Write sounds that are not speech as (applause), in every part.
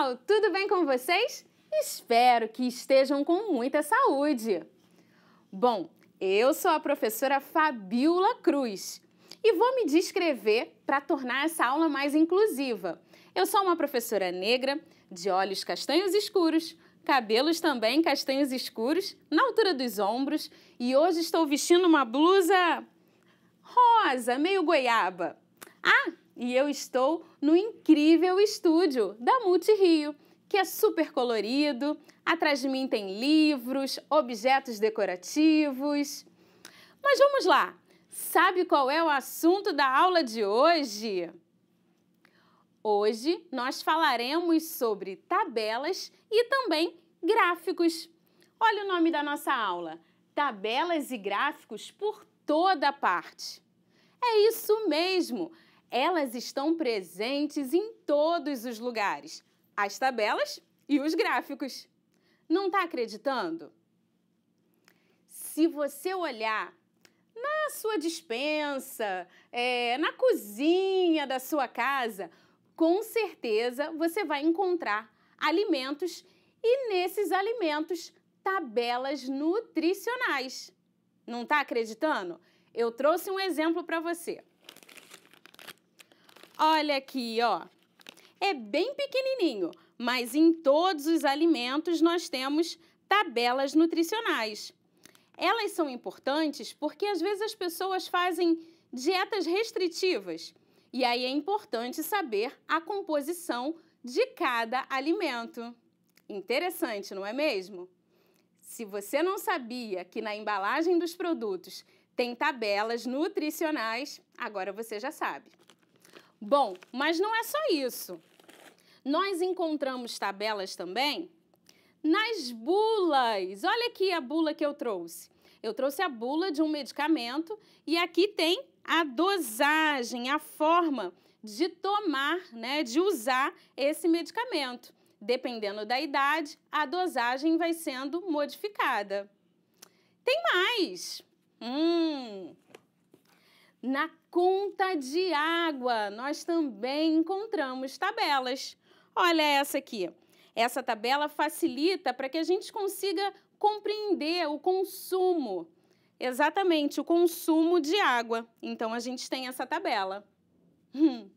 pessoal, tudo bem com vocês? Espero que estejam com muita saúde. Bom, eu sou a professora Fabiola Cruz e vou me descrever para tornar essa aula mais inclusiva. Eu sou uma professora negra, de olhos castanhos escuros, cabelos também castanhos escuros, na altura dos ombros, e hoje estou vestindo uma blusa rosa, meio goiaba. Ah, e eu estou no incrível estúdio da Multirio, que é super colorido. Atrás de mim tem livros, objetos decorativos. Mas vamos lá. Sabe qual é o assunto da aula de hoje? Hoje nós falaremos sobre tabelas e também gráficos. Olha o nome da nossa aula: Tabelas e gráficos por toda parte. É isso mesmo! elas estão presentes em todos os lugares as tabelas e os gráficos. Não está acreditando? Se você olhar na sua dispensa, é, na cozinha da sua casa, com certeza você vai encontrar alimentos e nesses alimentos tabelas nutricionais. Não está acreditando? Eu trouxe um exemplo para você. Olha aqui, ó. É bem pequenininho, mas em todos os alimentos nós temos tabelas nutricionais. Elas são importantes porque às vezes as pessoas fazem dietas restritivas e aí é importante saber a composição de cada alimento. Interessante, não é mesmo? Se você não sabia que na embalagem dos produtos tem tabelas nutricionais, agora você já sabe. Bom, mas não é só isso. Nós encontramos tabelas também nas bulas. Olha aqui a bula que eu trouxe. Eu trouxe a bula de um medicamento e aqui tem a dosagem, a forma de tomar, né, de usar esse medicamento. Dependendo da idade, a dosagem vai sendo modificada. Tem mais! Hum. Na Conta de água, nós também encontramos tabelas. Olha essa aqui. Essa tabela facilita para que a gente consiga compreender o consumo. Exatamente, o consumo de água. Então a gente tem essa tabela. Hum.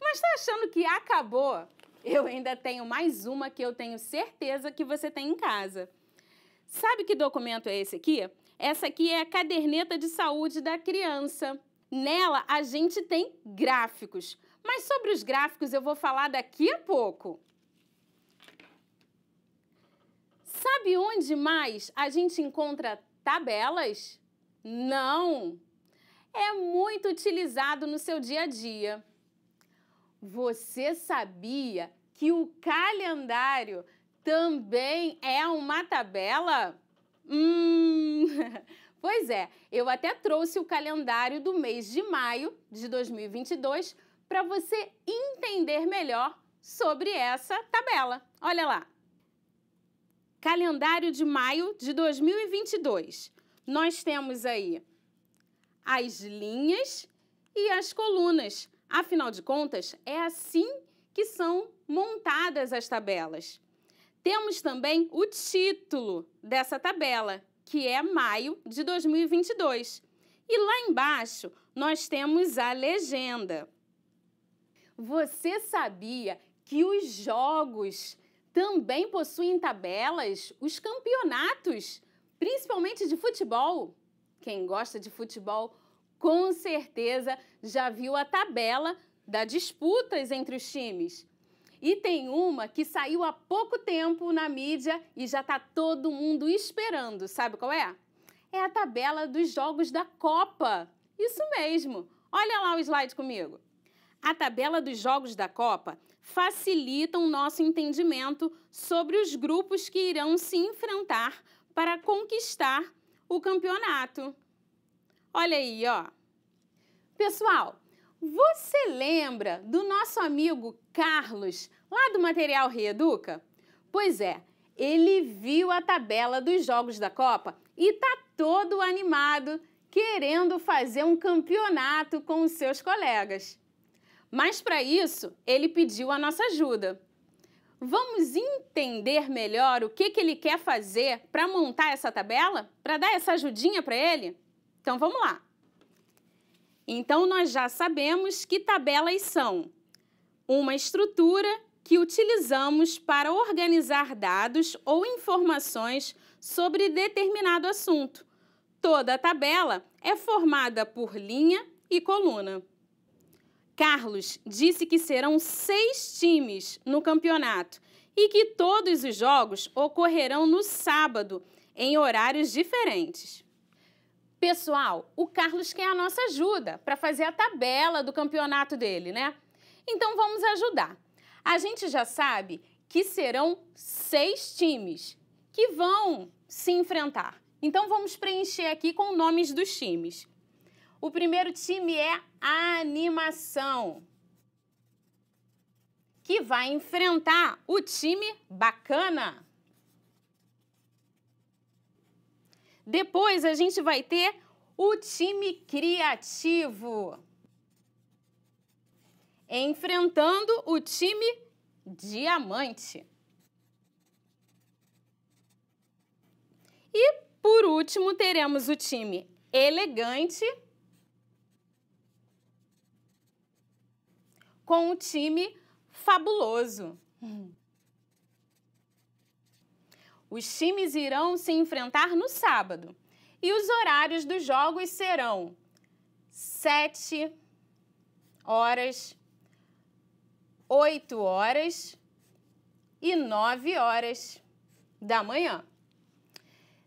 Mas está achando que acabou? Eu ainda tenho mais uma que eu tenho certeza que você tem em casa. Sabe que documento é esse aqui? Essa aqui é a caderneta de saúde da criança. Nela a gente tem gráficos, mas sobre os gráficos eu vou falar daqui a pouco. Sabe onde mais a gente encontra tabelas? Não! É muito utilizado no seu dia a dia. Você sabia que o calendário também é uma tabela? Hum! (laughs) Pois é, eu até trouxe o calendário do mês de maio de 2022 para você entender melhor sobre essa tabela. Olha lá. Calendário de maio de 2022. Nós temos aí as linhas e as colunas. Afinal de contas, é assim que são montadas as tabelas. Temos também o título dessa tabela, que é maio de 2022. E lá embaixo nós temos a legenda. Você sabia que os jogos também possuem tabelas os campeonatos, principalmente de futebol? Quem gosta de futebol com certeza já viu a tabela das disputas entre os times. E tem uma que saiu há pouco tempo na mídia e já está todo mundo esperando. Sabe qual é? É a tabela dos jogos da Copa. Isso mesmo. Olha lá o slide comigo. A tabela dos jogos da Copa facilita o nosso entendimento sobre os grupos que irão se enfrentar para conquistar o campeonato. Olha aí, ó. Pessoal, você lembra do nosso amigo Carlos, lá do Material Reeduca? Pois é, ele viu a tabela dos jogos da Copa e tá todo animado, querendo fazer um campeonato com os seus colegas. Mas para isso, ele pediu a nossa ajuda. Vamos entender melhor o que, que ele quer fazer para montar essa tabela? Para dar essa ajudinha para ele? Então vamos lá! Então, nós já sabemos que tabelas são uma estrutura que utilizamos para organizar dados ou informações sobre determinado assunto. Toda a tabela é formada por linha e coluna. Carlos disse que serão seis times no campeonato e que todos os jogos ocorrerão no sábado, em horários diferentes. Pessoal, o Carlos quer a nossa ajuda para fazer a tabela do campeonato dele, né? Então vamos ajudar. A gente já sabe que serão seis times que vão se enfrentar. Então vamos preencher aqui com nomes dos times. O primeiro time é a Animação, que vai enfrentar o time Bacana. Depois a gente vai ter o time criativo enfrentando o time diamante. E por último teremos o time elegante com o time fabuloso. Hum. Os times irão se enfrentar no sábado e os horários dos jogos serão 7 horas, 8 horas e 9 horas da manhã.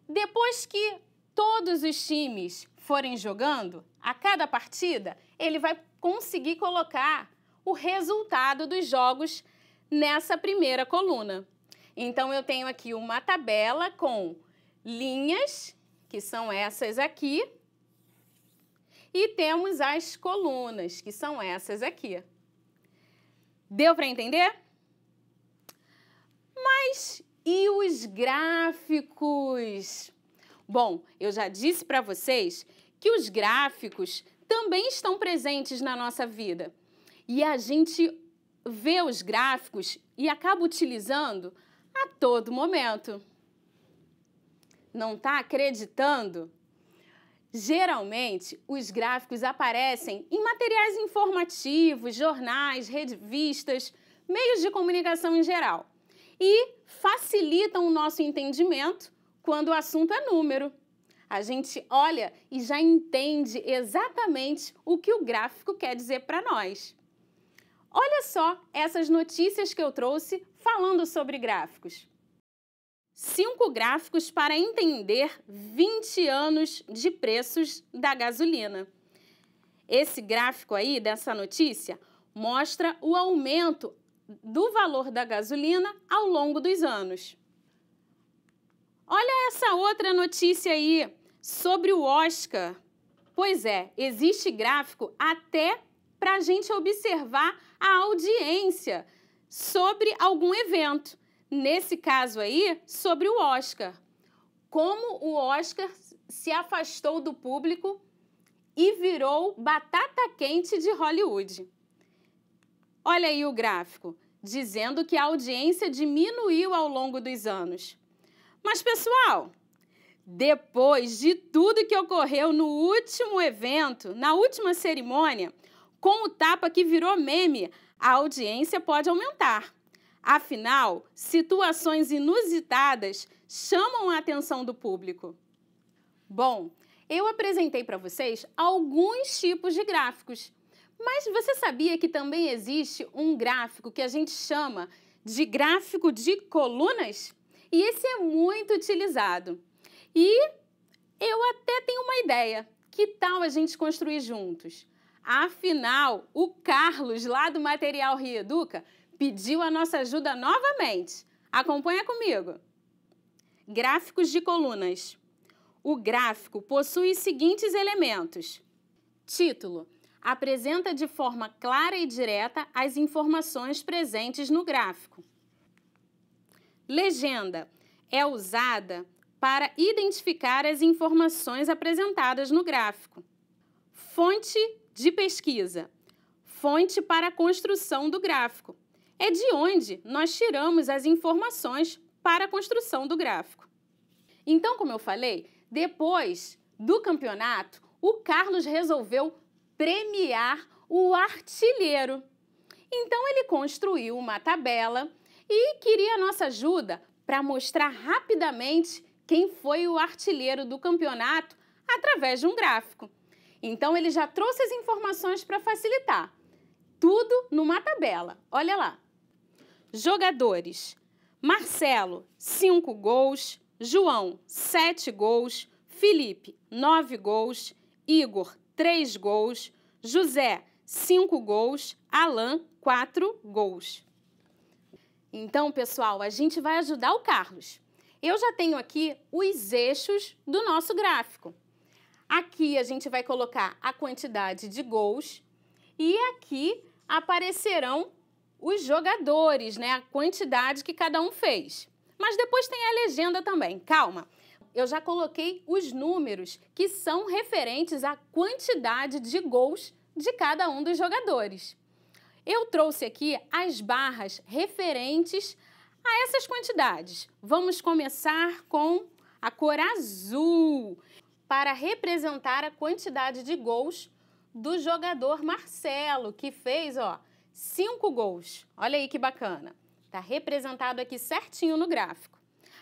Depois que todos os times forem jogando, a cada partida, ele vai conseguir colocar o resultado dos jogos nessa primeira coluna. Então, eu tenho aqui uma tabela com linhas, que são essas aqui, e temos as colunas, que são essas aqui. Deu para entender? Mas e os gráficos? Bom, eu já disse para vocês que os gráficos também estão presentes na nossa vida. E a gente vê os gráficos e acaba utilizando a todo momento. Não está acreditando? Geralmente, os gráficos aparecem em materiais informativos, jornais, revistas, meios de comunicação em geral e facilitam o nosso entendimento quando o assunto é número. A gente olha e já entende exatamente o que o gráfico quer dizer para nós. Olha só essas notícias que eu trouxe falando sobre gráficos. Cinco gráficos para entender 20 anos de preços da gasolina. Esse gráfico aí dessa notícia mostra o aumento do valor da gasolina ao longo dos anos. Olha essa outra notícia aí sobre o Oscar. Pois é, existe gráfico até para a gente observar a audiência sobre algum evento. Nesse caso aí, sobre o Oscar. Como o Oscar se afastou do público e virou batata quente de Hollywood. Olha aí o gráfico, dizendo que a audiência diminuiu ao longo dos anos. Mas, pessoal, depois de tudo que ocorreu no último evento, na última cerimônia, com o tapa que virou meme, a audiência pode aumentar. Afinal, situações inusitadas chamam a atenção do público. Bom, eu apresentei para vocês alguns tipos de gráficos, mas você sabia que também existe um gráfico que a gente chama de gráfico de colunas? E esse é muito utilizado. E eu até tenho uma ideia. Que tal a gente construir juntos? Afinal, o Carlos, lá do Material Educa pediu a nossa ajuda novamente. Acompanha comigo. Gráficos de colunas. O gráfico possui os seguintes elementos: título apresenta de forma clara e direta as informações presentes no gráfico. Legenda é usada para identificar as informações apresentadas no gráfico. Fonte de pesquisa, fonte para a construção do gráfico. É de onde nós tiramos as informações para a construção do gráfico. Então, como eu falei, depois do campeonato, o Carlos resolveu premiar o artilheiro. Então, ele construiu uma tabela e queria a nossa ajuda para mostrar rapidamente quem foi o artilheiro do campeonato através de um gráfico. Então ele já trouxe as informações para facilitar. Tudo numa tabela. Olha lá. Jogadores: Marcelo, 5 gols. João, 7 gols. Felipe, 9 gols. Igor, 3 gols. José, 5 gols. Alain, 4 gols. Então, pessoal, a gente vai ajudar o Carlos. Eu já tenho aqui os eixos do nosso gráfico. Aqui a gente vai colocar a quantidade de gols e aqui aparecerão os jogadores, né? A quantidade que cada um fez. Mas depois tem a legenda também. Calma. Eu já coloquei os números que são referentes à quantidade de gols de cada um dos jogadores. Eu trouxe aqui as barras referentes a essas quantidades. Vamos começar com a cor azul para representar a quantidade de gols do jogador Marcelo, que fez, ó, cinco gols. Olha aí que bacana. Está representado aqui certinho no gráfico.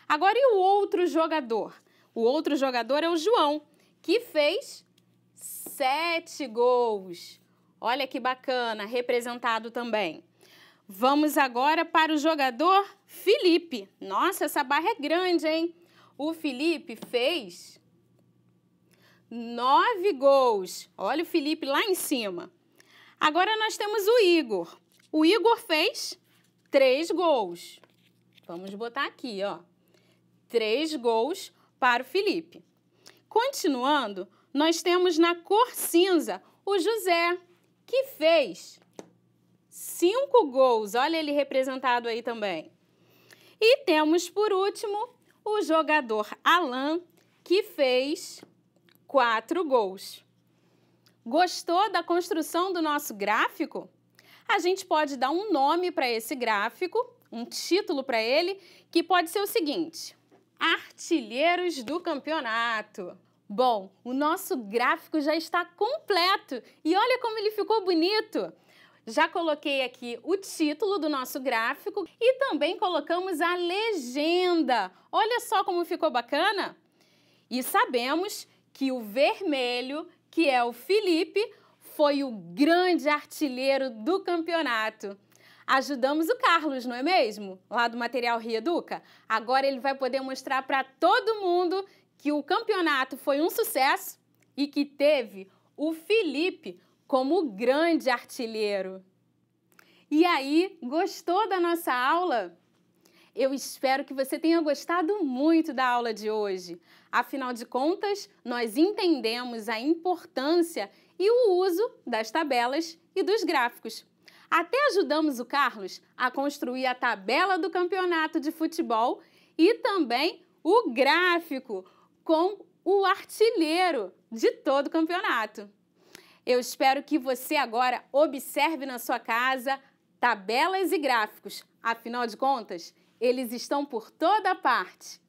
Agora, e o outro jogador? O outro jogador é o João, que fez sete gols. Olha que bacana, representado também. Vamos agora para o jogador Felipe. Nossa, essa barra é grande, hein? O Felipe fez nove gols. Olha o Felipe lá em cima. Agora nós temos o Igor. O Igor fez três gols. Vamos botar aqui, ó. Três gols para o Felipe. Continuando, nós temos na cor cinza o José, que fez cinco gols. Olha ele representado aí também. E temos, por último, o jogador Alan, que fez quatro gols. Gostou da construção do nosso gráfico? A gente pode dar um nome para esse gráfico, um título para ele, que pode ser o seguinte: Artilheiros do Campeonato. Bom, o nosso gráfico já está completo e olha como ele ficou bonito! Já coloquei aqui o título do nosso gráfico e também colocamos a legenda. Olha só como ficou bacana! E sabemos que o vermelho, que é o Felipe, foi o grande artilheiro do campeonato. Ajudamos o Carlos, não é mesmo? Lá do Material Rieduca. Agora ele vai poder mostrar para todo mundo que o campeonato foi um sucesso e que teve o Felipe como grande artilheiro. E aí, gostou da nossa aula? Eu espero que você tenha gostado muito da aula de hoje. Afinal de contas, nós entendemos a importância e o uso das tabelas e dos gráficos. Até ajudamos o Carlos a construir a tabela do campeonato de futebol e também o gráfico com o artilheiro de todo o campeonato. Eu espero que você agora observe na sua casa tabelas e gráficos. Afinal de contas, eles estão por toda parte.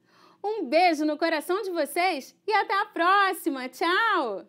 Um beijo no coração de vocês e até a próxima! Tchau!